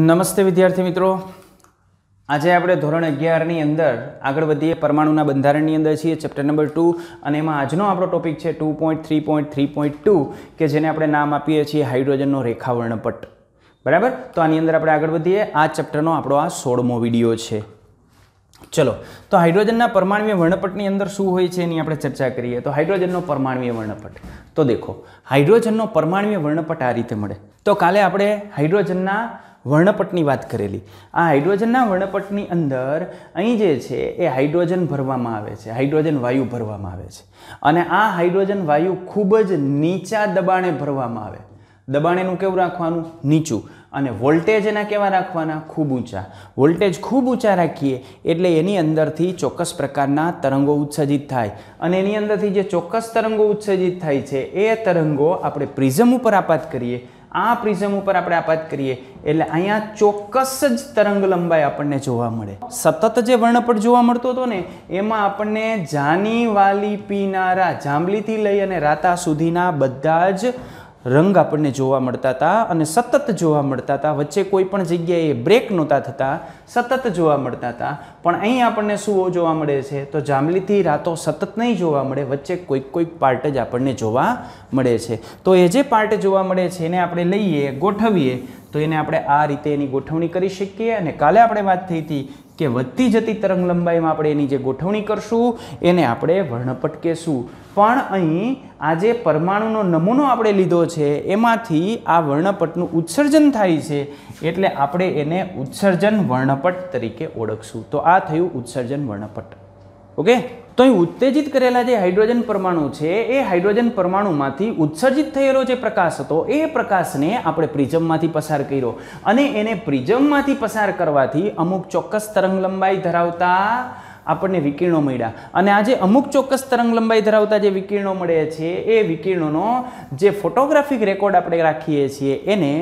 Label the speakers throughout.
Speaker 1: નમસ્તે વિદ્યાર્થી મિત્રો આજે આપણે ધોરણ અગિયારની અંદર આગળ વધીએ પરમાણુના બંધારણની અંદર છીએ ચેપ્ટર નંબર ટુ અને એમાં આજનો આપણો ટોપિક છે two point three point three point two કે જેને આપણે નામ આપીએ છીએ હાઇડ્રોજનનો રેખાવર્ણપટ બરાબર તો આની અંદર આપણે આગળ વધીએ આ ચેપ્ટરનો આપણો આ સોળમો વિડીયો છે ચલો તો હાઇડ્રોજનના પરમાણવીય વર્ણપટની અંદર શું હોય છે એની આપણે ચર્ચા કરીએ તો હાઇડ્રોજનનો પરમાણવીય વર્ણપટ તો દેખો હાઇડ્રોજનનો પરમાણવીય વર્ણપટ આ રીતે મળે તો કાલે આપણે હાઇડ્રોજનના વર્ણપટની વાત કરેલી આ હાઇડ્રોજનના વર્ણપટની અંદર અહીં જે છે એ હાઇડ્રોજન ભરવામાં આવે છે હાઇડ્રોજન વાયુ ભરવામાં આવે છે અને આ હાઇડ્રોજન વાયુ ખૂબ જ નીચા દબાણે ભરવામાં આવે દબાણેનું કેવું રાખવાનું નીચું અને વોલ્ટેજ એના કેવા રાખવાના ખૂબ ઊંચા વોલ્ટેજ ખૂબ ઊંચા રાખીએ એટલે એની અંદરથી ચોક્કસ પ્રકારના તરંગો ઉત્સર્જિત થાય અને એની અંદરથી જે ચોક્કસ તરંગો ઉત્સર્જિત થાય છે એ તરંગો આપણે પ્રિઝમ ઉપર આપાત કરીએ આ પ્રિઝમ ઉપર આપણે આપાત કરીએ એટલે અહીંયા ચોક્કસ જ તરંગ લંબાઈ આપણને જોવા મળે સતત જે વર્ણપટ જોવા મળતો હતો ને એમાં આપણને જાની વાલી પીનારા જાંબલીથી લઈ અને રાતા સુધીના બધા જ રંગ આપણને જોવા મળતા હતા અને સતત જોવા મળતા હતા વચ્ચે કોઈ પણ જગ્યાએ બ્રેક નહોતા થતા સતત જોવા મળતા હતા પણ અહીં આપણને શું જોવા મળે છે તો જાંબલીથી રાતો સતત નહીં જોવા મળે વચ્ચે કોઈક કોઈક પાર્ટ જ આપણને જોવા મળે છે તો એ જે પાર્ટ જોવા મળે છે એને આપણે લઈએ ગોઠવીએ તો એને આપણે આ રીતે એની ગોઠવણી કરી શકીએ અને કાલે આપણે વાત થઈ હતી કે વધતી જતી તરંગ લંબાઈમાં આપણે એની જે ગોઠવણી કરશું એને આપણે વર્ણપટ કહેશું પણ અહીં આ જે પરમાણુનો નમૂનો આપણે લીધો છે એમાંથી આ વર્ણપટનું ઉત્સર્જન થાય છે એટલે આપણે એને ઉત્સર્જન વર્ણપટ તરીકે ઓળખશું તો આ થયું ઉત્સર્જન વર્ણપટ ઓકે તો અહીં ઉત્તેજિત કરેલા જે હાઇડ્રોજન પરમાણુ છે એ હાઇડ્રોજન પરમાણુમાંથી ઉત્સર્જિત થયેલો જે પ્રકાશ હતો એ પ્રકાશને આપણે પ્રિઝમમાંથી પસાર કર્યો અને એને પ્રિઝમમાંથી પસાર કરવાથી અમુક ચોક્કસ તરંગલંબાઈ ધરાવતા આપણને વિકિરણો મળ્યા અને આજે અમુક ચોક્કસ તરંગલંબાઈ ધરાવતા જે વિકિરણો મળે છે એ વિકિરણોનો જે ફોટોગ્રાફિક રેકોર્ડ આપણે રાખીએ છીએ એને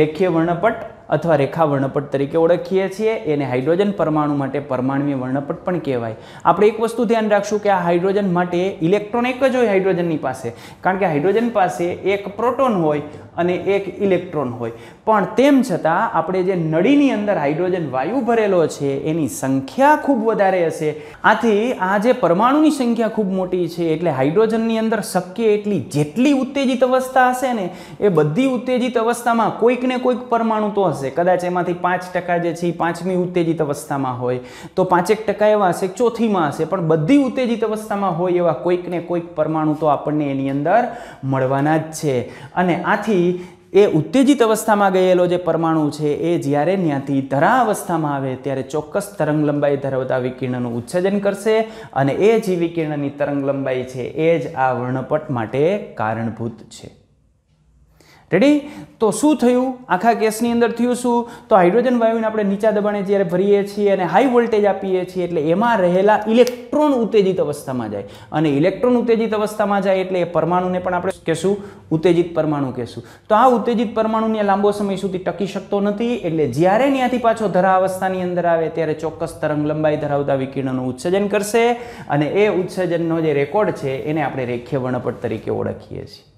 Speaker 1: રેખીય વર્ણપટ અથવા રેખા વર્ણપટ તરીકે ઓળખીએ છીએ એને હાઇડ્રોજન પરમાણુ માટે પરમાણવીય વર્ણપટ પણ કહેવાય આપણે એક વસ્તુ ધ્યાન રાખશું કે આ હાઇડ્રોજન માટે ઇલેક્ટ્રોન એક જ હોય હાઇડ્રોજનની પાસે કારણ કે હાઇડ્રોજન પાસે એક પ્રોટોન હોય અને એક ઇલેક્ટ્રોન હોય પણ તેમ છતાં આપણે જે નળીની અંદર હાઇડ્રોજન વાયુ ભરેલો છે એની સંખ્યા ખૂબ વધારે હશે આથી આ જે પરમાણુની સંખ્યા ખૂબ મોટી છે એટલે હાઇડ્રોજનની અંદર શક્ય એટલી જેટલી ઉત્તેજિત અવસ્થા હશે ને એ બધી ઉત્તેજિત અવસ્થામાં કોઈક ને કોઈક પરમાણુ તો આવશે કદાચ એમાંથી પાંચ ટકા જે છે એ પાંચમી ઉત્તેજિત અવસ્થામાં હોય તો પાંચેક ટકા એવા હશે ચોથીમાં હશે પણ બધી ઉત્તેજિત અવસ્થામાં હોય એવા કોઈકને કોઈક પરમાણુ તો આપણને એની અંદર મળવાના જ છે અને આથી એ ઉત્તેજિત અવસ્થામાં ગયેલો જે પરમાણુ છે એ જ્યારે ત્યાંથી ધરા અવસ્થામાં આવે ત્યારે ચોક્કસ તરંગ લંબાઈ ધરાવતા વિકિરણનું ઉત્સર્જન કરશે અને એ જે વિકિરણની તરંગ લંબાઈ છે એ જ આ વર્ણપટ માટે કારણભૂત છે રેડી તો શું થયું આખા કેસની અંદર થયું શું તો હાઇડ્રોજન વાયુને આપણે નીચા દબાણે જ્યારે ભરીએ છીએ અને હાઈ વોલ્ટેજ આપીએ છીએ એટલે એમાં રહેલા ઇલેક્ટ્રોન ઉત્તેજિત અવસ્થામાં જાય અને ઇલેક્ટ્રોન ઉત્તેજિત અવસ્થામાં જાય એટલે એ પરમાણુને પણ આપણે કહેશું ઉત્તેજિત પરમાણુ કહેશું તો આ ઉત્તેજિત પરમાણુને લાંબો સમય સુધી ટકી શકતો નથી એટલે જ્યારે ત્યાંથી પાછો ધરા અવસ્થાની અંદર આવે ત્યારે ચોક્કસ તરંગ લંબાઈ ધરાવતા વિકિરણનું ઉત્સર્જન કરશે અને એ ઉત્સર્જનનો જે રેકોર્ડ છે એને આપણે રેખીય વર્ણપટ તરીકે ઓળખીએ છીએ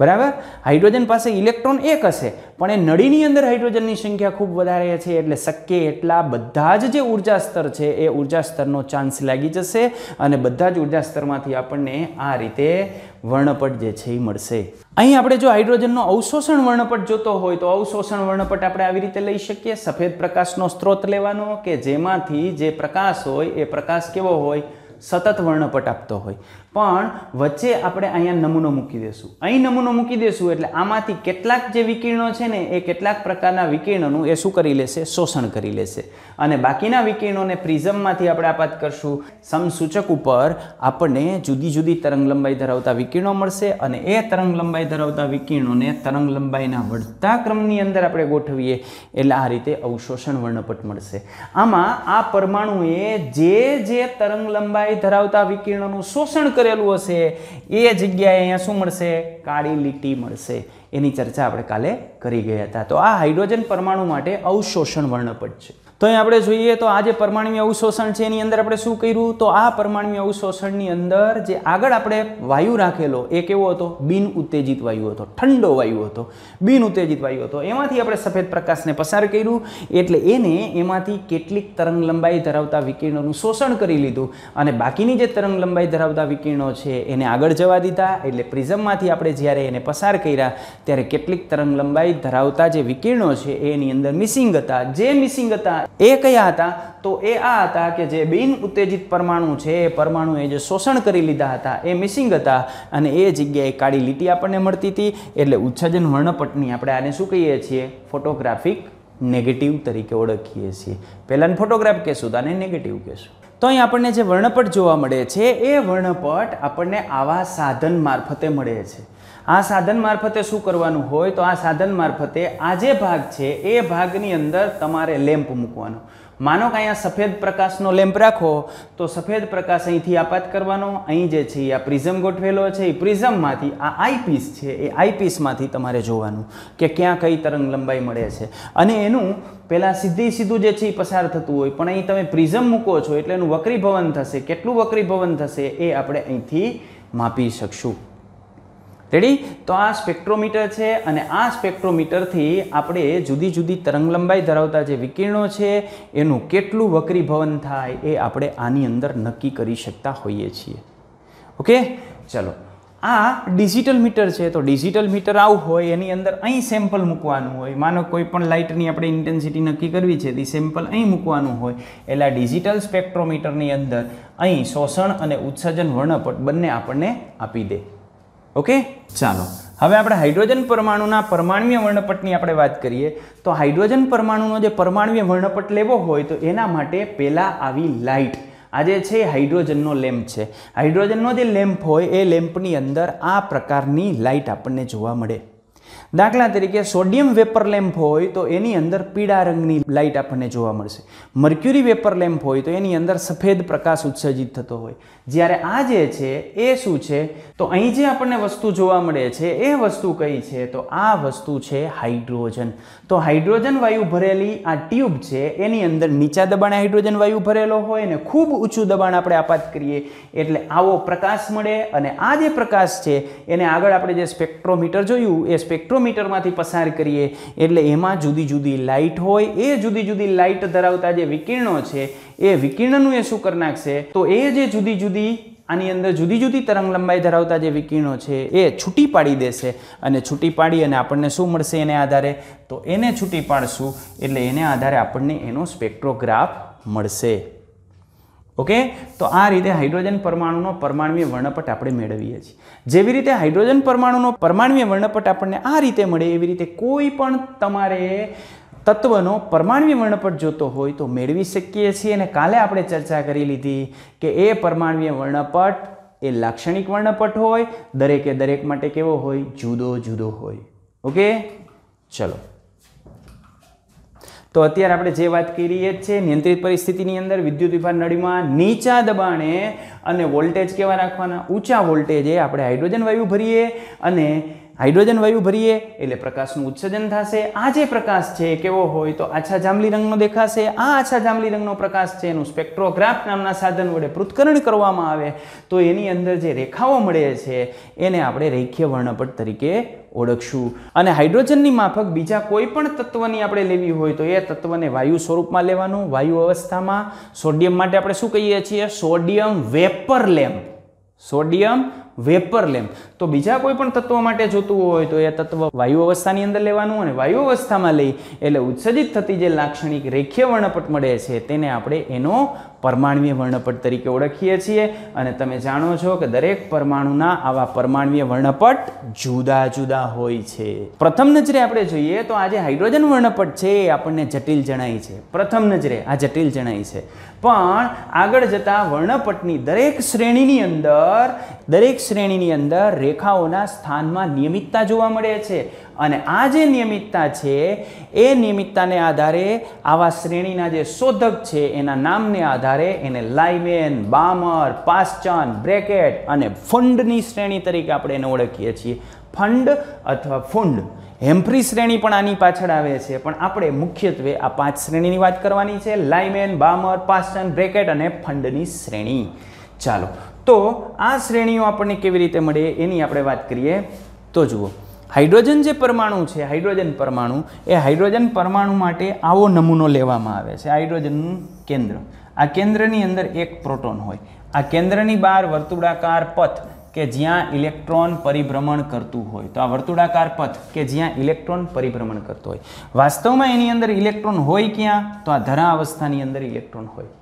Speaker 1: બરાબર હાઇડ્રોજન પાસે ઇલેક્ટ્રોન એક હશે પણ એ નળીની અંદર હાઇડ્રોજનની સંખ્યા ખૂબ વધારે છે એટલે શક્ય એટલા બધા જ જે ઉર્જા સ્તર છે એ ઉર્જા સ્તરનો ચાન્સ લાગી જશે અને બધા જ ઉર્જા સ્તરમાંથી આપણને આ રીતે વર્ણપટ જે છે એ મળશે અહીં આપણે જો હાઇડ્રોજનનો અવશોષણ વર્ણપટ જોતો હોય તો અવશોષણ વર્ણપટ આપણે આવી રીતે લઈ શકીએ સફેદ પ્રકાશનો સ્ત્રોત લેવાનો કે જેમાંથી જે પ્રકાશ હોય એ પ્રકાશ કેવો હોય સતત વર્ણપટ આપતો હોય પણ વચ્ચે આપણે અહીંયા નમૂનો મૂકી દેશું અહીં નમૂનો મૂકી દેશું એટલે આમાંથી કેટલાક જે વિકિરણો છે ને એ કેટલાક પ્રકારના વિકિરણોનું એ શું કરી લેશે શોષણ કરી લેશે અને બાકીના વિકિરણોને પ્રિઝમમાંથી આપણે આપાત કરશું સમસૂચક ઉપર આપણને જુદી જુદી તરંગલંબાઈ ધરાવતા વિકિરણો મળશે અને એ તરંગલંબાઈ ધરાવતા વિકિરણોને તરંગલંબાઈના લંબાઈના ક્રમની અંદર આપણે ગોઠવીએ એટલે આ રીતે અવશોષણ વર્ણપટ મળશે આમાં આ પરમાણુએ જે જે તરંગલંબાઈ ઊંડાઈ ધરાવતા વિકિરણોનું શોષણ કરેલું હશે એ જગ્યાએ અહીંયા શું મળશે કાળી લીટી મળશે એની ચર્ચા આપણે કાલે કરી ગયા હતા તો આ હાઇડ્રોજન પરમાણુ માટે અવશોષણ વર્ણપટ છે તો અહીં આપણે જોઈએ તો આ જે પરમાણ્વીય અવશોષણ છે એની અંદર આપણે શું કર્યું તો આ પરમાણ્વીય અવશોષણની અંદર જે આગળ આપણે વાયુ રાખેલો એ કેવો હતો બિન ઉત્તેજિત વાયુ હતો ઠંડો વાયુ હતો બિન ઉત્તેજિત વાયુ હતો એમાંથી આપણે સફેદ પ્રકાશને પસાર કર્યું એટલે એને એમાંથી કેટલીક તરંગ લંબાઈ ધરાવતા વિકિરણોનું શોષણ કરી લીધું અને બાકીની જે તરંગ લંબાઈ ધરાવતા વિકિરણો છે એને આગળ જવા દીધા એટલે પ્રિઝમમાંથી આપણે જ્યારે એને પસાર કર્યા ત્યારે કેટલીક તરંગ લંબાઈ ધરાવતા જે વિકિરણો છે એની અંદર મિસિંગ હતા જે મિસિંગ હતા એ કયા હતા તો એ આ હતા કે જે બિન ઉત્તેજિત પરમાણુ છે એ પરમાણુ એ જે શોષણ કરી લીધા હતા એ મિસિંગ હતા અને એ જગ્યાએ કાળી લીટી આપણને મળતી હતી એટલે ઉચ્છાજન વર્ણપટની આપણે આને શું કહીએ છીએ ફોટોગ્રાફિક નેગેટિવ તરીકે ઓળખીએ છીએ પહેલાંને ફોટોગ્રાફ કહેશું તો આને નેગેટિવ કહેશું તો અહીં આપણને જે વર્ણપટ જોવા મળે છે એ વર્ણપટ આપણને આવા સાધન મારફતે મળે છે આ સાધન મારફતે શું કરવાનું હોય તો આ સાધન મારફતે આ જે ભાગ છે એ ભાગની અંદર તમારે લેમ્પ મૂકવાનો માનો કે અહીંયા સફેદ પ્રકાશનો લેમ્પ રાખો તો સફેદ પ્રકાશ અહીંથી આપાત કરવાનો અહીં જે છે આ પ્રિઝમ ગોઠવેલો છે એ પ્રિઝમમાંથી આ આઈપીસ છે એ આઈપીસમાંથી તમારે જોવાનું કે ક્યાં કઈ તરંગ લંબાઈ મળે છે અને એનું પહેલાં સીધી સીધું જે છે એ પસાર થતું હોય પણ અહીં તમે પ્રિઝમ મૂકો છો એટલે એનું વક્રીભવન થશે કેટલું વક્રીભવન થશે એ આપણે અહીંથી માપી શકશું રેડી તો આ સ્પેક્ટ્રોમીટર છે અને આ સ્પેક્ટ્રોમીટરથી આપણે જુદી જુદી તરંગલંબાઈ ધરાવતા જે વિકિરણો છે એનું કેટલું વક્રીભવન થાય એ આપણે આની અંદર નક્કી કરી શકતા હોઈએ છીએ ઓકે ચલો આ ડિજિટલ મીટર છે તો ડિજિટલ મીટર આવું હોય એની અંદર અહીં સેમ્પલ મૂકવાનું હોય માનો કોઈ પણ લાઇટની આપણે ઇન્ટેન્સિટી નક્કી કરવી છે તે સેમ્પલ અહીં મૂકવાનું હોય એટલે આ ડિજિટલ સ્પેક્ટ્રોમીટરની અંદર અહીં શોષણ અને ઉત્સર્જન વર્ણપટ બંને આપણને આપી દે ઓકે ચાલો હવે આપણે હાઇડ્રોજન પરમાણુના પરમાણ્વીય વર્ણપટની આપણે વાત કરીએ તો હાઇડ્રોજન પરમાણુનો જે પરમાણ્વીય વર્ણપટ લેવો હોય તો એના માટે પહેલાં આવી લાઇટ આજે છે હાઇડ્રોજનનો લેમ્પ છે હાઇડ્રોજનનો જે લેમ્પ હોય એ લેમ્પની અંદર આ પ્રકારની લાઇટ આપણને જોવા મળે દાખલા તરીકે સોડિયમ વેપર લેમ્પ હોય તો એની અંદર પીળા રંગની લાઇટ આપણને જોવા મળશે મર્ક્યુરી વેપર લેમ્પ હોય તો એની અંદર સફેદ પ્રકાશ ઉત્સર્જિત થતો હોય જ્યારે આ જે છે એ શું છે તો અહીં જે આપણને વસ્તુ જોવા મળે છે એ વસ્તુ કઈ છે તો આ વસ્તુ છે હાઇડ્રોજન તો હાઇડ્રોજન વાયુ ભરેલી આ ટ્યુબ છે એની અંદર નીચા દબાણે હાઇડ્રોજન વાયુ ભરેલો હોય અને ખૂબ ઊંચું દબાણ આપણે આપાત કરીએ એટલે આવો પ્રકાશ મળે અને આ જે પ્રકાશ છે એને આગળ આપણે જે સ્પેક્ટ્રોમીટર જોયું એ સ્પેક્ટ્રોમીટરમાંથી પસાર કરીએ એટલે એમાં જુદી જુદી લાઇટ હોય એ જુદી જુદી લાઇટ ધરાવતા જે વિકિરણો છે એ વિકિરણનું એ શું કરી નાખશે તો એ જે જુદી જુદી આની અંદર જુદી જુદી તરંગ લંબાઈ ધરાવતા જે વિકિરણો છે એ છૂટી પાડી દેશે અને છૂટી પાડી અને આપણને શું મળશે એને આધારે તો એને છૂટી પાડશું એટલે એને આધારે આપણને એનો સ્પેક્ટ્રોગ્રાફ મળશે ઓકે તો આ રીતે હાઇડ્રોજન પરમાણુનો પરમાણવીય વર્ણપટ આપણે મેળવીએ છીએ જેવી રીતે હાઇડ્રોજન પરમાણુનો પરમાણુય વર્ણપટ આપણને આ રીતે મળે એવી રીતે કોઈ પણ તમારે તત્વનો પરમાણવી વર્ણપટ જોતો હોય તો મેળવી શકીએ છીએ અને કાલે આપણે ચર્ચા કરી લીધી કે એ પરમાણવીય વર્ણપટ એ લાક્ષણિક વર્ણપટ હોય દરેકે દરેક માટે કેવો હોય જુદો જુદો હોય ઓકે ચલો તો અત્યારે આપણે જે વાત કરીએ છે નિયંત્રિત પરિસ્થિતિની અંદર વિદ્યુત વિભાર નળીમાં નીચા દબાણે અને વોલ્ટેજ કેવા રાખવાના ઊંચા વોલ્ટેજે આપણે હાઇડ્રોજન વાયુ ભરીએ અને હાઇડ્રોજન વાયુ ભરીએ એટલે પ્રકાશનું ઉત્સર્જન થશે આ જે પ્રકાશ છે કેવો હોય તો આછા જાંબલી રંગનો દેખાશે આ આછા જાંબલી રંગનો પ્રકાશ છે એનું સ્પેક્ટ્રોગ્રાફ નામના સાધન વડે પૃથ્થકરણ કરવામાં આવે તો એની અંદર જે રેખાઓ મળે છે એને આપણે રેખીય વર્ણપટ તરીકે ઓળખશું અને હાઇડ્રોજનની માફક બીજા કોઈ પણ તત્વની આપણે લેવી હોય તો એ તત્વને વાયુ સ્વરૂપમાં લેવાનું વાયુ અવસ્થામાં સોડિયમ માટે આપણે શું કહીએ છીએ sodium vapour lamp sodium vapour lamp તો બીજા કોઈ પણ તત્વ માટે જોતું હોય તો એ તત્વ વાયુ અવસ્થાની અંદર લેવાનું અને વાયુ અવસ્થામાં લઈ એટલે ઉત્સર્જિત થતી જે લાક્ષણિક રેખીય વર્ણપટ મળે છે તેને આપણે એનો પરમાણવીય વર્ણપટ તરીકે ઓળખીએ છીએ અને તમે જાણો છો કે દરેક પરમાણુના આવા પરમાણવીય વર્ણપટ જુદા જુદા હોય છે પ્રથમ નજરે આપણે જોઈએ તો આ જે હાઇડ્રોજન વર્ણપટ છે એ આપણને જટિલ જણાય છે પ્રથમ નજરે આ જટિલ જણાય છે પણ આગળ જતાં વર્ણપટની દરેક શ્રેણીની અંદર દરેક શ્રેણીની અંદર રેખાઓના સ્થાનમાં નિયમિતતા જોવા મળે છે અને આ જે નિયમિતતા છે એ નિયમિતતાને આધારે આવા શ્રેણીના જે શોધક છે એના નામને આધારે એને લાઇમેન બામર પાસચાન બ્રેકેટ અને ફંડની શ્રેણી તરીકે આપણે એને ઓળખીએ છીએ ફંડ અથવા ફૂંડ હેમ્ફ્રી શ્રેણી પણ આની પાછળ આવે છે પણ આપણે મુખ્યત્વે આ પાંચ શ્રેણીની વાત કરવાની છે લાઇમેન બામર પાસન બ્રેકેટ અને ફંડની શ્રેણી ચાલો તો આ શ્રેણીઓ આપણને કેવી રીતે મળે એની આપણે વાત કરીએ તો જુઓ હાઇડ્રોજન જે પરમાણુ છે હાઇડ્રોજન પરમાણુ એ હાઇડ્રોજન પરમાણુ માટે આવો નમૂનો લેવામાં આવે છે હાઇડ્રોજનનું કેન્દ્ર આ કેન્દ્રની અંદર એક પ્રોટોન હોય આ કેન્દ્રની બહાર વર્તુળાકાર પથ કે જ્યાં ઇલેક્ટ્રોન પરિભ્રમણ કરતું હોય તો આ વર્તુળાકાર પથ કે જ્યાં ઇલેક્ટ્રોન પરિભ્રમણ કરતું હોય વાસ્તવમાં એની અંદર ઇલેક્ટ્રોન હોય ક્યાં તો આ ધરા અવસ્થાની અંદર ઇલેક્ટ્રોન હોય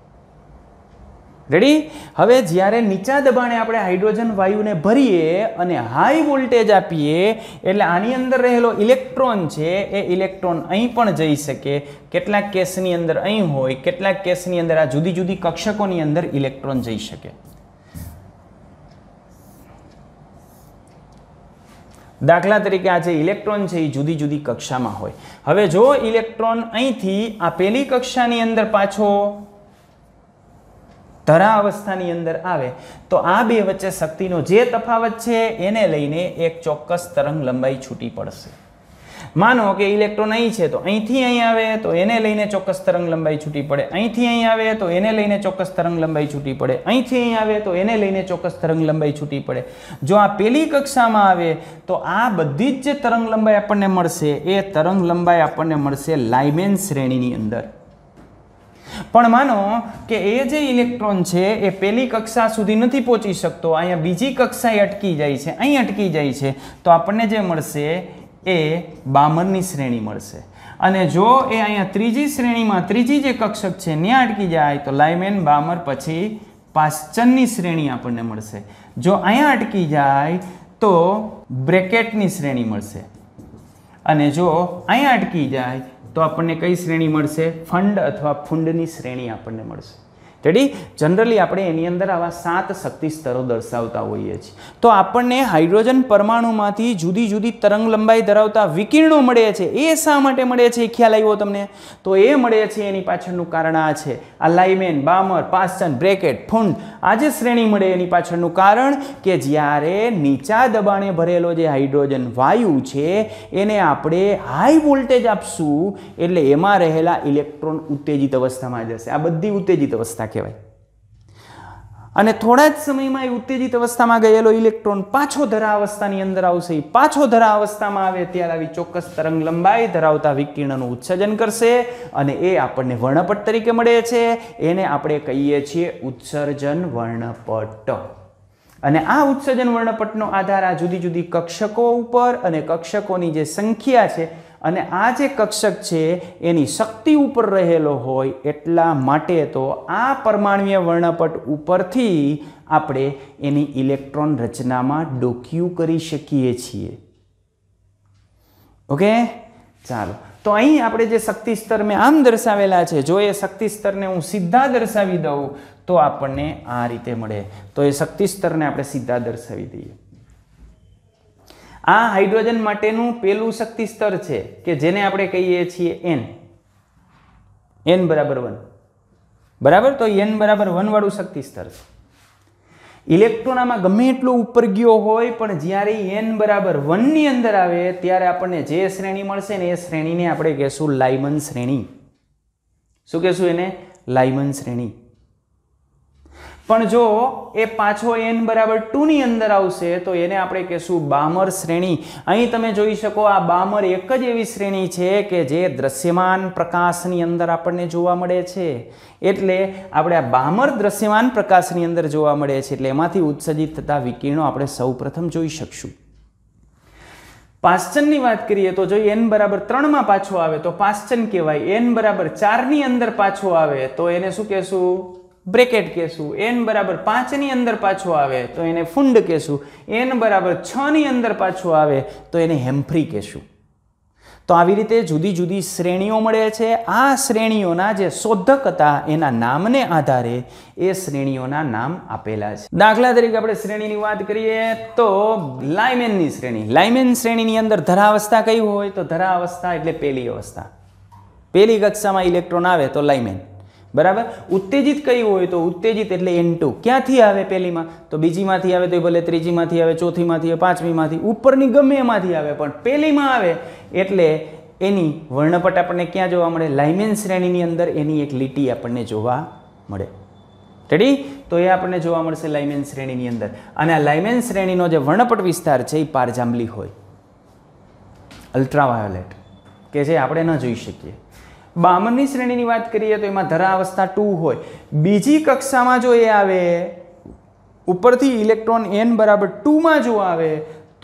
Speaker 1: રેડી હવે જ્યારે નીચા દબાણે આપણે હાઇડ્રોજન વાયુને ભરીએ અને હાઈ વોલ્ટેજ આપીએ એટલે આની અંદર રહેલો ઇલેક્ટ્રોન છે એ ઇલેક્ટ્રોન અહીં પણ જઈ શકે કેટલાક કેસની અંદર અહીં હોય કેટલાક કેસની અંદર આ જુદી જુદી કક્ષકોની અંદર ઇલેક્ટ્રોન જઈ શકે દાખલા તરીકે આ જે ઇલેક્ટ્રોન છે એ જુદી જુદી કક્ષામાં હોય હવે જો ઇલેક્ટ્રોન અહીંથી આ પેલી કક્ષાની અંદર પાછો ધરા અવસ્થાની અંદર આવે તો આ બે વચ્ચે શક્તિનો જે તફાવત છે એને લઈને એક ચોક્કસ તરંગ લંબાઈ છૂટી પડશે માનો કે ઇલેક્ટ્રોન અહીં છે તો અહીંથી અહીં આવે તો એને લઈને ચોક્કસ તરંગ લંબાઈ છૂટી પડે અહીંથી અહીં આવે તો એને લઈને ચોક્કસ તરંગ લંબાઈ છૂટી પડે અહીંથી અહીં આવે તો એને લઈને ચોક્કસ તરંગ લંબાઈ છૂટી પડે જો આ પેલી કક્ષામાં આવે તો આ બધી જ જે તરંગ લંબાઈ આપણને મળશે એ તરંગ લંબાઈ આપણને મળશે લાઇમેન શ્રેણીની અંદર પણ માનો કે એ જે ઇલેક્ટ્રોન છે એ પહેલી કક્ષા સુધી નથી પહોંચી શકતો અહીંયા બીજી કક્ષાએ અટકી જાય છે અહીં અટકી જાય છે તો આપણને જે મળશે એ બામરની શ્રેણી મળશે અને જો એ અહીંયા ત્રીજી શ્રેણીમાં ત્રીજી જે કક્ષક છે ત્યાં અટકી જાય તો લાઇમેન બામર પછી પાશ્ચનની શ્રેણી આપણને મળશે જો અહીંયા અટકી જાય તો બ્રેકેટની શ્રેણી મળશે અને જો અહીંયા અટકી જાય તો આપણને કઈ શ્રેણી મળશે ફંડ અથવા ફંડની શ્રેણી આપણને મળશે રેડી જનરલી આપણે એની અંદર આવા સાત શક્તિ સ્તરો દર્શાવતા હોઈએ છીએ તો આપણને હાઇડ્રોજન પરમાણુમાંથી જુદી જુદી તરંગ લંબાઈ ધરાવતા વિકિરણો મળે છે એ શા માટે મળે છે ખ્યાલ આવ્યો તમને તો એ મળે છે એની પાછળનું કારણ આ છે અલાઇમેન બામર પાસન બ્રેકેટ ફુંડ આ જે શ્રેણી મળે એની પાછળનું કારણ કે જ્યારે નીચા દબાણે ભરેલો જે હાઇડ્રોજન વાયુ છે એને આપણે હાઈ વોલ્ટેજ આપશું એટલે એમાં રહેલા ઇલેક્ટ્રોન ઉત્તેજિત અવસ્થામાં જશે આ બધી ઉત્તેજિત અવસ્થા કહેવાય અને થોડા જ સમયમાં એ ઉત્તેજિત અવસ્થામાં ગયેલો ઇલેક્ટ્રોન પાછો ધરા અવસ્થાની અંદર આવશે પાછો ધરા અવસ્થામાં આવે ત્યારે આવી ચોક્કસ તરંગ લંબાઈ ધરાવતા વિકિરણનું ઉત્સર્જન કરશે અને એ આપણને વર્ણપટ તરીકે મળે છે એને આપણે કહીએ છીએ ઉત્સર્જન વર્ણપટ અને આ ઉત્સર્જન વર્ણપટનો આધાર આ જુદી જુદી કક્ષકો ઉપર અને કક્ષકોની જે સંખ્યા છે અને આ જે કક્ષક છે એની શક્તિ ઉપર રહેલો હોય એટલા માટે તો આ પરમાણ્વીય વર્ણપટ ઉપરથી આપણે એની ઇલેક્ટ્રોન રચનામાં ડોક્યુ કરી શકીએ છીએ ઓકે ચાલો તો અહીં આપણે જે શક્તિ સ્તર મેં આમ દર્શાવેલા છે જો એ શક્તિ સ્તરને હું સીધા દર્શાવી દઉં તો આપણને આ રીતે મળે તો એ શક્તિ સ્તરને આપણે સીધા દર્શાવી દઈએ આ હાઇડ્રોજન માટેનું પહેલું શક્તિ સ્તર છે કે જેને આપણે કહીએ છીએ એન એન બરાબર વન બરાબર તો એન બરાબર વનવાળું શક્તિ સ્તર છે ઇલેક્ટ્રોન આમાં ગમે એટલું ઉપર ગયો હોય પણ જ્યારે એન બરાબર વનની અંદર આવે ત્યારે આપણને જે શ્રેણી મળશે ને એ શ્રેણીને આપણે કહેશું લાયમન શ્રેણી શું કહેશું એને લાઇમન શ્રેણી પણ જો એ પાછો એન બરાબર ટુની અંદર આવશે તો એને આપણે કહેશું બામર શ્રેણી અહીં તમે જોઈ શકો આ બામર એક જ એવી શ્રેણી છે કે જે દ્રશ્યમાન પ્રકાશની અંદર આપણને જોવા મળે છે એટલે આપણે આ બામર દ્રશ્યમાન પ્રકાશની અંદર જોવા મળે છે એટલે એમાંથી ઉત્સર્જિત થતા વિકિરણો આપણે સૌપ્રથમ જોઈ શકશું પાશ્ચનની વાત કરીએ તો જો એન બરાબર ત્રણમાં પાછો આવે તો પાશ્ચન કહેવાય એન બરાબર ચારની અંદર પાછો આવે તો એને શું કહેશું બ્રેકેટ કહેશું એન બરાબર પાંચની અંદર પાછો આવે તો એને ફુંડ કહેશું એન બરાબર છની અંદર પાછો આવે તો એને હેમ્ફ્રી કહેશું તો આવી રીતે જુદી જુદી શ્રેણીઓ મળે છે આ શ્રેણીઓના જે શોધક હતા એના નામને આધારે એ શ્રેણીઓના નામ આપેલા છે દાખલા તરીકે આપણે શ્રેણીની વાત કરીએ તો લાઇમેનની શ્રેણી લાઇમેન શ્રેણીની અંદર ધરાવસ્થા કઈ હોય તો ધરાવસ્થા એટલે પહેલી અવસ્થા પેલી કક્ષામાં ઇલેક્ટ્રોન આવે તો લાઇમેન બરાબર ઉત્તેજિત કયું હોય તો ઉત્તેજિત એટલે એન ટુ ક્યાંથી આવે પહેલીમાં તો બીજીમાંથી આવે તો ભલે ત્રીજીમાંથી આવે ચોથીમાંથી આવે પાંચમીમાંથી ઉપરની ગમે એમાંથી આવે પણ પહેલીમાં આવે એટલે એની વર્ણપટ આપણને ક્યાં જોવા મળે લાઇમેન શ્રેણીની અંદર એની એક લીટી આપણને જોવા મળે રેડી તો એ આપણને જોવા મળશે લાઇમેન શ્રેણીની અંદર અને આ લાઇમેન શ્રેણીનો જે વર્ણપટ વિસ્તાર છે એ પારજાંબલી હોય અલ્ટ્રાવાયોલેટ કે જે આપણે ન જોઈ શકીએ બામણની શ્રેણીની વાત કરીએ તો એમાં ધરા અવસ્થા ટુ હોય બીજી કક્ષામાં જો એ આવે ઉપરથી ઇલેક્ટ્રોન એન બરાબર ટુમાં જો આવે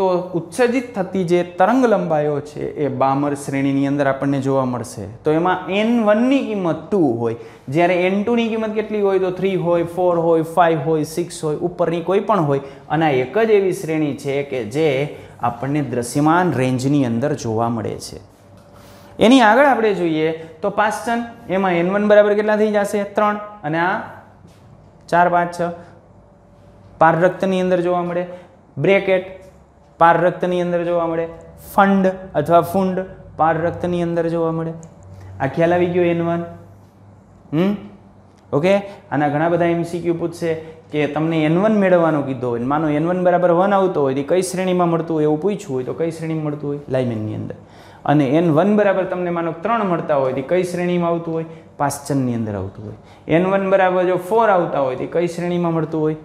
Speaker 1: તો ઉત્સર્જિત થતી જે તરંગ લંબાઈઓ છે એ બામર શ્રેણીની અંદર આપણને જોવા મળશે તો એમાં એન વનની કિંમત ટુ હોય જ્યારે એન ટુની કિંમત કેટલી હોય તો થ્રી હોય ફોર હોય ફાઇવ હોય સિક્સ હોય ઉપરની કોઈ પણ હોય અને એક જ એવી શ્રેણી છે કે જે આપણને દ્રશ્યમાન રેન્જની અંદર જોવા મળે છે એની આગળ આપણે જોઈએ તો પાચન એમાં એન વન બરાબર કેટલા થઈ જશે ત્રણ અને આ ચાર પાંચ છ પાર રક્તની અંદર જોવા મળે બ્રેકેટ પાર રક્તની અંદર જોવા મળે ફંડ અથવા ફૂંડ પાર રક્તની અંદર જોવા મળે આ ખ્યાલ આવી ગયો એન વન હમ ઓકે આના ઘણા બધા એમસીક્યુ પૂછશે કે તમને એન વન મેળવવાનો કીધો હોય માનો એન વન બરાબર વન આવતો હોય તો કઈ શ્રેણીમાં મળતું હોય એવું પૂછ્યું હોય તો કઈ શ્રેણીમાં મળતું હોય લાઇમેનની અંદર અને એન વન બરાબર તમને માનો ત્રણ મળતા હોય તે કઈ શ્રેણીમાં આવતું હોય પાશ્ચનની અંદર આવતું હોય એન વન બરાબર જો ફોર આવતા હોય તે કઈ શ્રેણીમાં મળતું હોય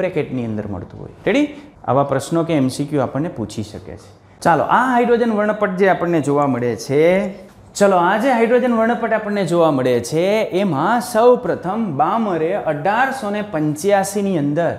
Speaker 1: બ્રેકેટની અંદર મળતું હોય રેડી આવા પ્રશ્નો કે એમસીક્યુ આપણને પૂછી શકે છે ચાલો આ હાઇડ્રોજન વર્ણપટ જે આપણને જોવા મળે છે ચલો આ જે હાઇડ્રોજન વર્ણપટ આપણને જોવા મળે છે એમાં સૌ પ્રથમ બામરે અઢારસો ને પંચ્યાસીની અંદર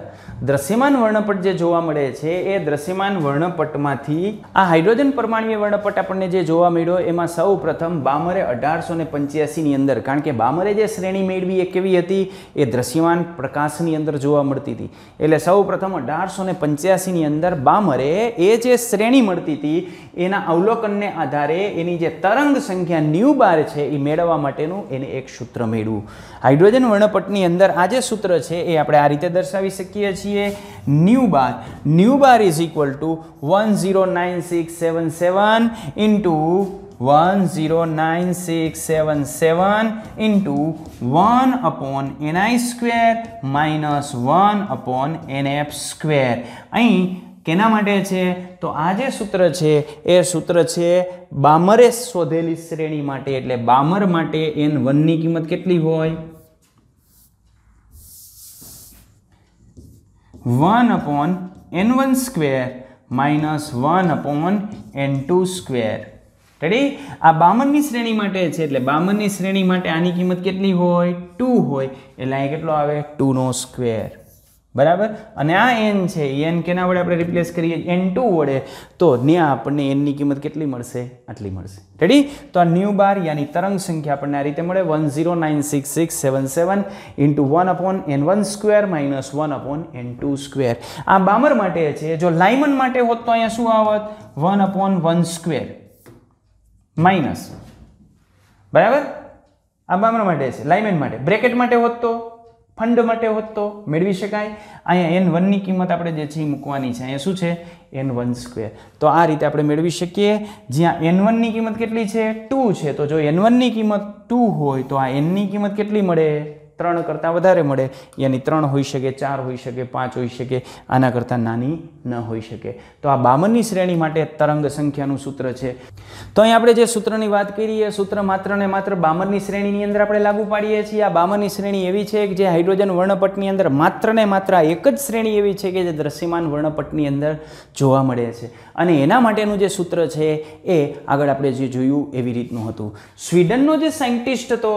Speaker 1: દ્રશ્યમાન વર્ણપટ જે જોવા મળે છે એ દ્રશ્યમાન વર્ણપટમાંથી આ હાઇડ્રોજન પરમાણુય વર્ણપટ આપણને જે જોવા મળ્યો એમાં સૌ પ્રથમ બામરે અઢારસો ને પંચ્યાસીની અંદર કારણ કે બામરે જે શ્રેણી મેળવી એ કેવી હતી એ દ્રશ્યમાન પ્રકાશની અંદર જોવા મળતી હતી એટલે સૌ પ્રથમ અઢારસો ને પંચ્યાસીની અંદર બામરે એ જે શ્રેણી મળતી હતી એના અવલોકનને આધારે એની જે તરંગ સંખ્યા ન્યૂ બાર છે એ મેળવવા માટેનું એને એક સૂત્ર મેળવું હાઇડ્રોજન વર્ણપટની અંદર આ જે સૂત્ર છે એ આપણે આ રીતે દર્શાવી શકીએ છીએ છીએ nu bar nu bar is equal to one zero nine six seven seven into one zero nine six seven seven into one upon NI square minus one upon NF square અહીં કેના માટે છે તો આ જે સૂત્ર છે એ સૂત્ર છે બામરે શોધેલી શ્રેણી માટે એટલે બામર માટે એન વનની કિંમત કેટલી હોય one upon n one square minus one upon n two square રેડી આ બામનની શ્રેણી માટે છે એટલે બામનની શ્રેણી માટે આની કિંમત કેટલી હોય ટુ હોય એટલે અહીં કેટલો આવે ટુ નો સ્ક્વેર બરાબર અને આ એન છે એન કેના વડે આપણે રિપ્લેસ કરીએ એન ટુ વડે તો ને આપણને એનની કિંમત કેટલી મળશે આટલી મળશે રેડી તો આ ન્યૂ બાર યાની તરંગ સંખ્યા આપણને આ રીતે મળે one zero nine six six seven seven into one upon n one square minus one upon n two square આ બામર માટે છે જો લાયમન માટે હોત તો અહીંયા શું આવત one upon one square minus બરાબર આ બામર માટે છે લાયમન માટે બ્રેકેટ માટે હોત તો ફંડ માટે હોત તો મેળવી શકાય અહીંયા એન વનની કિંમત આપણે જે છે એ મૂકવાની છે અહીંયા શું છે એન વન સ્ક્વેર તો આ રીતે આપણે મેળવી શકીએ જ્યાં એન વનની કિંમત કેટલી છે ટુ છે તો જો એન વનની કિંમત ટુ હોય તો આ એનની કિંમત કેટલી મળે ત્રણ કરતાં વધારે મળે યાની ત્રણ હોઈ શકે ચાર હોઈ શકે પાંચ હોઈ શકે આના કરતાં નાની ન હોઈ શકે તો આ બામનની શ્રેણી માટે તરંગ સંખ્યાનું સૂત્ર છે તો અહીં આપણે જે સૂત્રની વાત કરીએ સૂત્ર માત્ર ને માત્ર બામનની શ્રેણીની અંદર આપણે લાગુ પાડીએ છીએ આ બામનની શ્રેણી એવી છે કે જે હાઇડ્રોજન વર્ણપટની અંદર માત્ર ને માત્ર એક જ શ્રેણી એવી છે કે જે દ્રશ્યમાન વર્ણપટની અંદર જોવા મળે છે અને એના માટેનું જે સૂત્ર છે એ આગળ આપણે જે જોયું એવી રીતનું હતું સ્વીડનનો જે સાયન્ટિસ્ટ હતો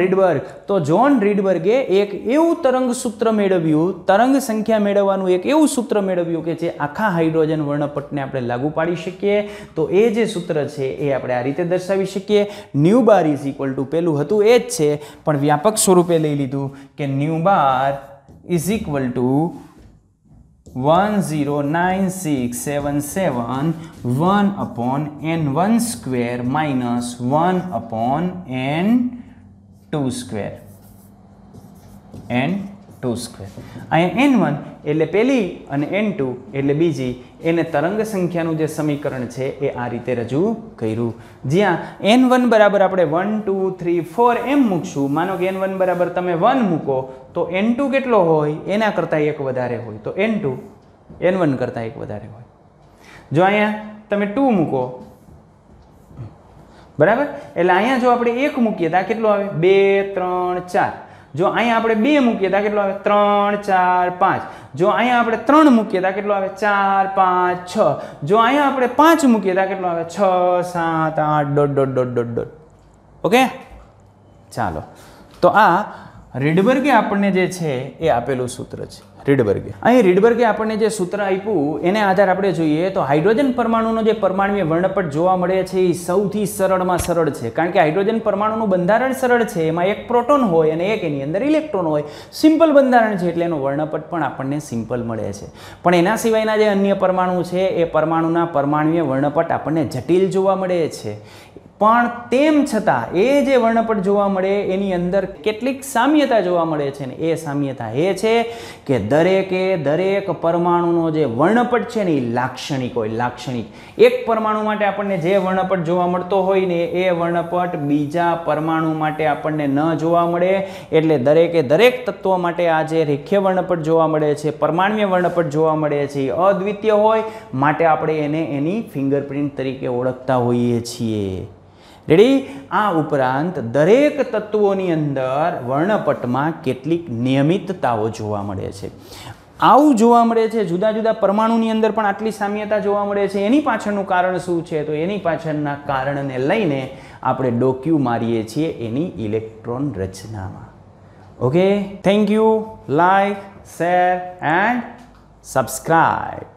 Speaker 1: રીડબર્ગ તો જ્હોન રીડબર્ગે એક એવું તરંગ સૂત્ર મેળવ્યું તરંગ સંખ્યા મેળવવાનું એક એવું સૂત્ર મેળવ્યું કે જે આખા હાઇડ્રોજન વર્ણપટને આપણે લાગુ પાડી શકીએ તો એ જે સૂત્ર છે એ આપણે આ રીતે દર્શાવી શકીએ nu bar is equal to પહેલું હતું એ જ છે પણ વ્યાપક સ્વરૂપે લઈ લીધું કે nu bar is equal to one zero nine six seven seven one upon n one square minus one upon n two square n two square અહીંયા એન વન એટલે પહેલી અને એન ટુ એટલે બીજી એને તરંગ સંખ્યાનું જે સમીકરણ છે એ આ રીતે રજૂ કર્યું જ્યાં એન વન બરાબર આપણે વન ટુ થ્રી ફોર એમ મૂકશું માનો કે એન વન બરાબર તમે વન મૂકો તો એન ટુ કેટલો હોય એના કરતાં એક વધારે હોય તો એન ટુ એન વન કરતાં એક વધારે હોય જો અહીંયા તમે ટુ મૂકો બરાબર એટલે અહીંયા જો આપણે એક મૂકીએ ત્યાં કેટલું આવે બે ત્રણ ચાર જો અહીંયા આપણે બે મૂકીએ ત્યાં કેટલો આવે ત્રણ ચાર પાંચ જો અહીંયા આપણે ત્રણ મૂકીએ ત્યાં કેટલો આવે ચાર પાંચ છ જો અહીંયા આપણે પાંચ મૂકીએ ત્યાં કેટલો આવે છ સાત આઠ dot dot dot dot dot okay ચાલો તો આ રીડબર્ગે આપણને જે છે એ આપેલું સૂત્ર છે રીડબર્ગે અહીં રીડબર્ગે આપણને જે સૂત્ર આપ્યું એને આધાર આપણે જોઈએ તો હાઇડ્રોજન પરમાણુનો જે પરમાણુય વર્ણપટ જોવા મળે છે એ સૌથી સરળમાં સરળ છે કારણ કે હાઇડ્રોજન પરમાણુનું બંધારણ સરળ છે એમાં એક પ્રોટોન હોય અને એક એની અંદર ઇલેક્ટ્રોન હોય સિમ્પલ બંધારણ છે એટલે એનું વર્ણપટ પણ આપણને સિમ્પલ મળે છે પણ એના સિવાયના જે અન્ય પરમાણુ છે એ પરમાણુના પરમાણુય વર્ણપટ આપણને જટિલ જોવા મળે છે પણ તેમ છતાં એ જે વર્ણપટ જોવા મળે એની અંદર કેટલીક સામ્યતા જોવા મળે છે ને એ સામ્યતા એ છે કે દરેકે દરેક પરમાણુનો જે વર્ણપટ છે ને એ લાક્ષણિક હોય લાક્ષણિક એક પરમાણુ માટે આપણને જે વર્ણપટ જોવા મળતો હોય ને એ વર્ણપટ બીજા પરમાણુ માટે આપણને ન જોવા મળે એટલે દરેકે દરેક તત્વો માટે આ જે રેખ્ય વર્ણપટ જોવા મળે છે પરમાણ્વીય વર્ણપટ જોવા મળે છે અદ્વિતીય હોય માટે આપણે એને એની ફિંગરપ્રિન્ટ તરીકે ઓળખતા હોઈએ છીએ રેડી આ ઉપરાંત દરેક તત્વોની અંદર વર્ણપટમાં કેટલીક નિયમિતતાઓ જોવા મળે છે આવું જોવા મળે છે જુદા જુદા પરમાણુની અંદર પણ આટલી સામ્યતા જોવા મળે છે એની પાછળનું કારણ શું છે તો એની પાછળના કારણને લઈને આપણે ડોક્યુ મારીએ છીએ એની ઇલેક્ટ્રોન રચનામાં okay thank you Like, share, and subscribe.